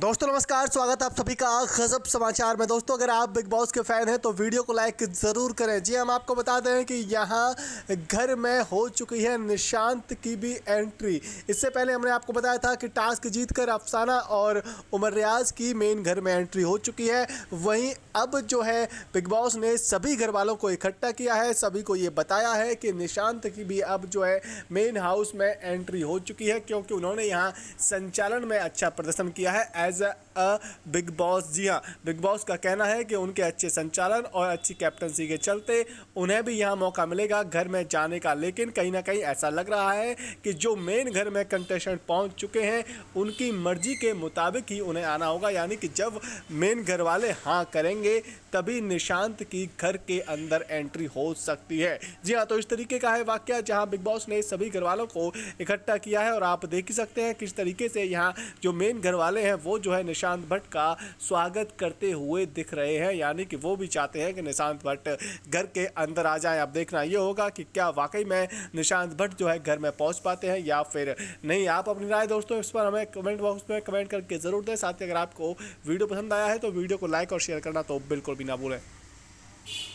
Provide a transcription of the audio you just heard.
दोस्तों नमस्कार स्वागत आप सभी का गजब समाचार में दोस्तों अगर आप बिग बॉस के फ़ैन हैं तो वीडियो को लाइक ज़रूर करें जी हम आपको बता दें कि यहाँ घर में हो चुकी है निशांत की भी एंट्री इससे पहले हमने आपको बताया था कि टास्क जीत कर अफसाना और उमर रियाज की मेन घर में एंट्री हो चुकी है वहीं अब जो है बिग बॉस ने सभी घर वालों को इकट्ठा किया है सभी को ये बताया है कि निशांत की भी अब जो है मेन हाउस में एंट्री हो चुकी है क्योंकि उन्होंने यहाँ संचालन में अच्छा प्रदर्शन किया है as a a Bigg Boss जी हाँ बिग बॉस का कहना है कि उनके अच्छे संचालन और अच्छी कैप्टनसी के चलते उन्हें भी यहाँ मौका मिलेगा घर में जाने का लेकिन कहीं ना कहीं ऐसा लग रहा है कि जो मेन घर में कंटेस्टेंट पहुँच चुके हैं उनकी मर्जी के मुताबिक ही उन्हें आना होगा यानी कि जब मेन घर वाले हाँ करेंगे तभी निशांत की घर के अंदर एंट्री हो सकती है जी हाँ तो इस तरीके का है वाक्य जहाँ बिग बॉस ने सभी घर वालों को इकट्ठा किया है और आप देख ही सकते हैं किस तरीके से यहाँ जो मेन घर वाले हैं वो जो है निशांत भट्ट का स्वागत करते हुए दिख रहे हैं यानी कि वो भी चाहते हैं कि निशांत भट्ट घर के अंदर आ जाए अब देखना ये होगा कि क्या वाकई में निशांत भट्ट जो है घर में पहुँच पाते हैं या फिर नहीं आप अपनी राय दोस्तों इस पर हमें कमेंट बॉक्स में कमेंट करके ज़रूर दें साथ ही अगर आपको वीडियो पसंद आया है तो वीडियो को लाइक और शेयर करना तो बिल्कुल भी ना भूलें